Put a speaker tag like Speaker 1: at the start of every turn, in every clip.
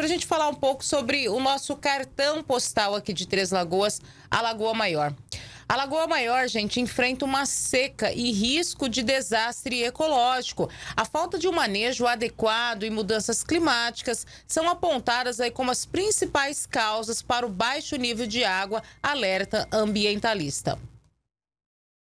Speaker 1: para a gente falar um pouco sobre o nosso cartão postal aqui de Três Lagoas, a Lagoa Maior. A Lagoa Maior, gente, enfrenta uma seca e risco de desastre ecológico. A falta de um manejo adequado e mudanças climáticas são apontadas aí como as principais causas para o baixo nível de água, alerta ambientalista.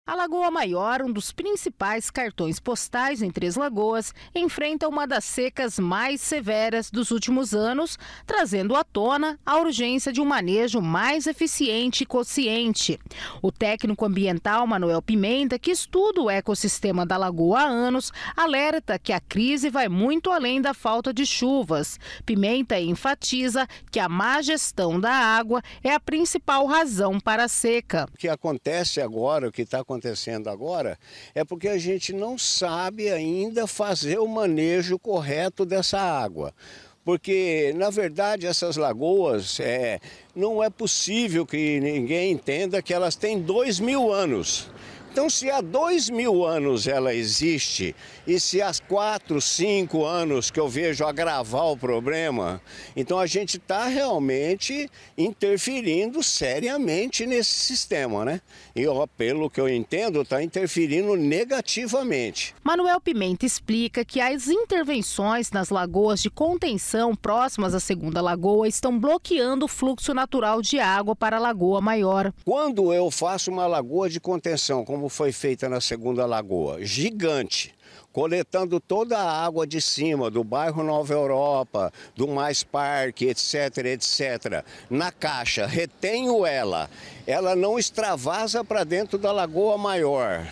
Speaker 1: A Lagoa Maior, um dos principais cartões postais em Três Lagoas, enfrenta uma das secas mais severas dos últimos anos, trazendo à tona a urgência de um manejo mais eficiente e consciente. O técnico ambiental Manuel Pimenta, que estuda o ecossistema da lagoa há anos, alerta que a crise vai muito além da falta de chuvas. Pimenta
Speaker 2: enfatiza que a má gestão da água é a principal razão para a seca. O que acontece agora, o que está acontecendo, acontecendo agora é porque a gente não sabe ainda fazer o manejo correto dessa água porque na verdade essas lagoas é, não é possível que ninguém entenda que elas têm dois mil anos. Então, se há dois mil anos ela existe, e se há quatro, cinco anos que eu vejo agravar o problema, então a gente está realmente interferindo seriamente nesse sistema, né? E ó, pelo que eu entendo, está interferindo negativamente. Manuel
Speaker 1: Pimenta explica que as intervenções nas lagoas de contenção próximas à segunda lagoa estão bloqueando o fluxo natural de água para a lagoa maior.
Speaker 2: Quando eu faço uma lagoa de contenção, como como foi feita na Segunda Lagoa, gigante, coletando toda a água de cima do bairro Nova Europa, do Mais Parque, etc, etc, na caixa, retenho ela. Ela não extravasa para dentro da Lagoa Maior.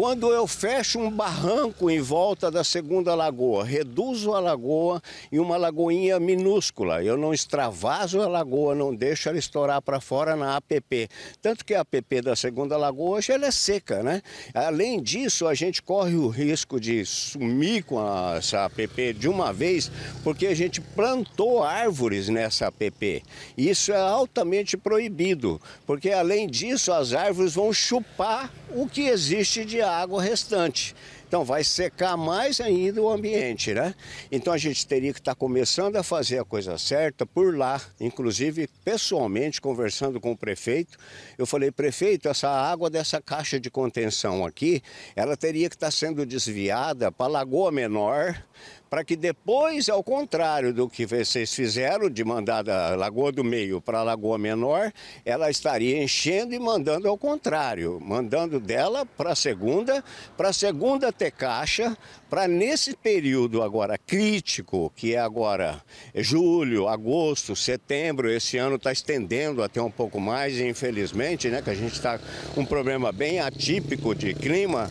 Speaker 2: Quando eu fecho um barranco em volta da segunda lagoa, reduzo a lagoa em uma lagoinha minúscula. Eu não extravaso a lagoa, não deixo ela estourar para fora na APP. Tanto que a APP da segunda lagoa hoje ela é seca, né? Além disso, a gente corre o risco de sumir com essa APP de uma vez, porque a gente plantou árvores nessa APP. Isso é altamente proibido, porque além disso, as árvores vão chupar o que existe de água restante. Então vai secar mais ainda o ambiente, né? Então a gente teria que estar tá começando a fazer a coisa certa por lá, inclusive pessoalmente conversando com o prefeito. Eu falei, prefeito, essa água dessa caixa de contenção aqui, ela teria que estar tá sendo desviada para a Lagoa Menor, para que depois, ao contrário do que vocês fizeram, de mandar da Lagoa do Meio para a Lagoa Menor, ela estaria enchendo e mandando ao contrário, mandando dela para a segunda, para a segunda ter caixa, para nesse período agora crítico, que é agora julho, agosto, setembro, esse ano está estendendo até um pouco mais, infelizmente, né, que a gente está com um problema bem atípico de clima,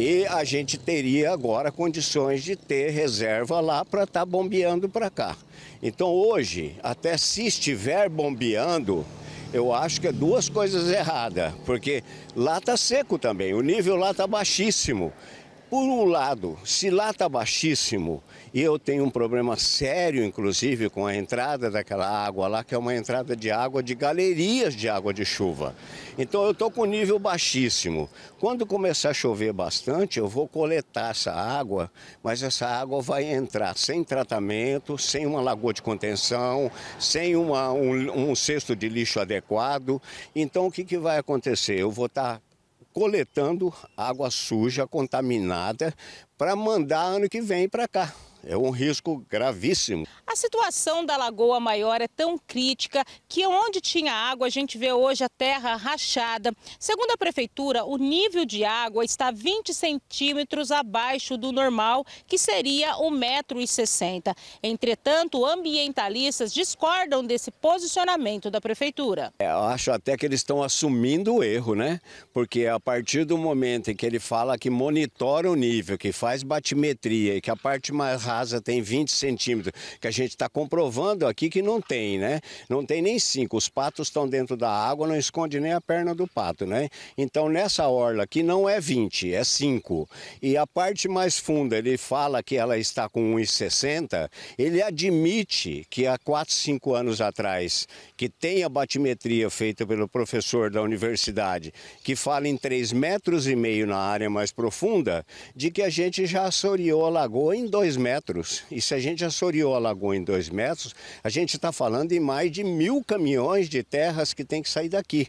Speaker 2: e a gente teria agora condições de ter reserva lá para estar tá bombeando para cá. Então hoje, até se estiver bombeando, eu acho que é duas coisas erradas, porque lá está seco também, o nível lá está baixíssimo. Por um lado, se lá está baixíssimo, e eu tenho um problema sério, inclusive, com a entrada daquela água lá, que é uma entrada de água de galerias de água de chuva. Então eu estou com nível baixíssimo. Quando começar a chover bastante, eu vou coletar essa água, mas essa água vai entrar sem tratamento, sem uma lagoa de contenção, sem uma, um, um cesto de lixo adequado. Então o que, que vai acontecer? Eu vou estar tá coletando água suja, contaminada, para mandar ano que vem para cá. É um risco gravíssimo.
Speaker 1: A situação da Lagoa Maior é tão crítica que onde tinha água a gente vê hoje a terra rachada. Segundo a prefeitura, o nível de água está 20 centímetros abaixo do normal, que seria 1,60m. Entretanto, ambientalistas discordam desse posicionamento da prefeitura.
Speaker 2: É, eu acho até que eles estão assumindo o erro, né? Porque a partir do momento em que ele fala que monitora o nível, que faz batimetria e que a parte mais rápida tem 20 centímetros, que a gente está comprovando aqui que não tem, né? Não tem nem 5. Os patos estão dentro da água, não esconde nem a perna do pato, né? Então nessa orla aqui não é 20, é 5. E a parte mais funda, ele fala que ela está com 1,60, ele admite que há 4, 5 anos atrás, que tem a batimetria feita pelo professor da universidade, que fala em 3 metros e meio na área mais profunda, de que a gente já assoreou a lagoa em 2 metros metros. E se a gente assoreou a lagoa em dois metros, a gente está falando em mais de mil caminhões de terras que tem que sair daqui.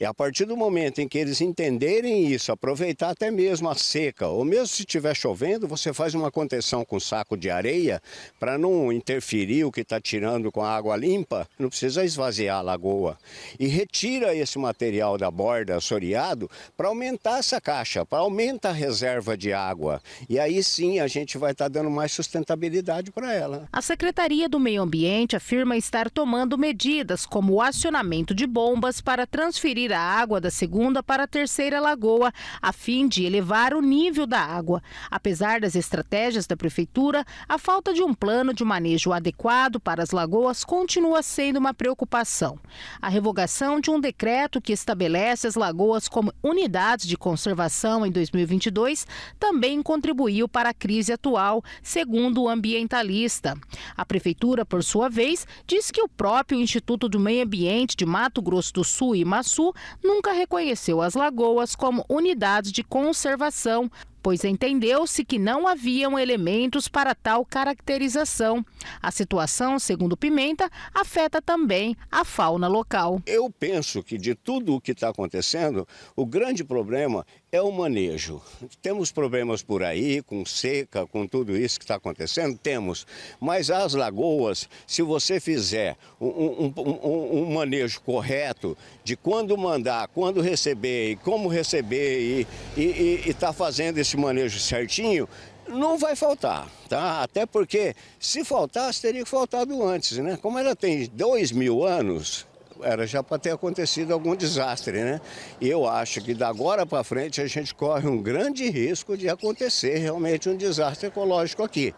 Speaker 2: E é a partir do momento em que eles entenderem isso, aproveitar até mesmo a seca, ou mesmo se estiver chovendo, você faz uma contenção com saco de areia para não interferir o que está tirando com a água limpa, não precisa esvaziar a lagoa. E retira esse material da borda assoreado para aumentar essa caixa, para aumentar a reserva de água. E aí sim a gente vai estar tá dando mais sustentabilidade para ela.
Speaker 1: A Secretaria do Meio Ambiente afirma estar tomando medidas como o acionamento de bombas para transferir transferir a água da segunda para a terceira lagoa, a fim de elevar o nível da água. Apesar das estratégias da prefeitura, a falta de um plano de manejo adequado para as lagoas continua sendo uma preocupação. A revogação de um decreto que estabelece as lagoas como unidades de conservação em 2022 também contribuiu para a crise atual, segundo o ambientalista. A prefeitura, por sua vez, diz que o próprio Instituto do Meio Ambiente de Mato Grosso do Sul e Maçu nunca reconheceu as lagoas como unidades de conservação, pois entendeu-se que não haviam elementos para tal caracterização. A situação, segundo Pimenta, afeta também a fauna local.
Speaker 2: Eu penso que de tudo o que está acontecendo, o grande problema é o manejo. Temos problemas por aí, com seca, com tudo isso que está acontecendo? Temos. Mas as lagoas, se você fizer um, um, um, um, manejo correto de quando mandar, quando receber e como receber e está fazendo esse manejo certinho, não vai faltar, tá? Até porque se faltasse, teria faltado antes, né? Como ela tem dois mil anos, era já para ter acontecido algum desastre, né? E eu acho que da agora para frente a gente corre um grande risco de acontecer realmente um desastre ecológico aqui.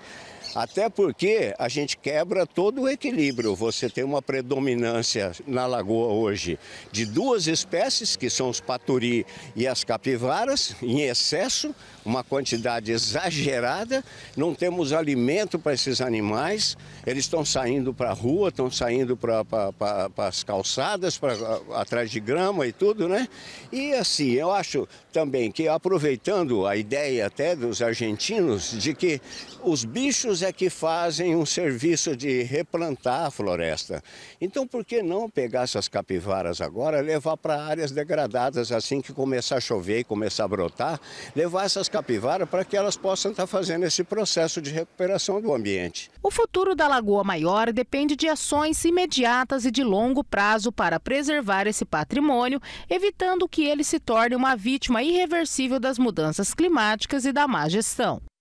Speaker 2: Até porque a gente quebra todo o equilíbrio. Você tem uma predominância na lagoa hoje de duas espécies, que são os paturi e as capivaras, em excesso, uma quantidade exagerada. Não temos alimento para esses animais, eles estão saindo para a rua, estão saindo para pra, pra, as calçadas, pra, atrás de grama e tudo, né? E assim, eu acho também que aproveitando a ideia até dos argentinos de que os bichos é que fazem um serviço de replantar a floresta. Então, por que não pegar essas capivaras agora, levar para áreas degradadas, assim que começar a chover e começar a brotar, levar essas capivaras para que elas possam estar fazendo esse processo de recuperação do ambiente.
Speaker 1: O futuro da Lagoa Maior depende de ações imediatas e de longo prazo para preservar esse patrimônio, evitando que ele se torne uma vítima irreversível das mudanças climáticas e da má gestão.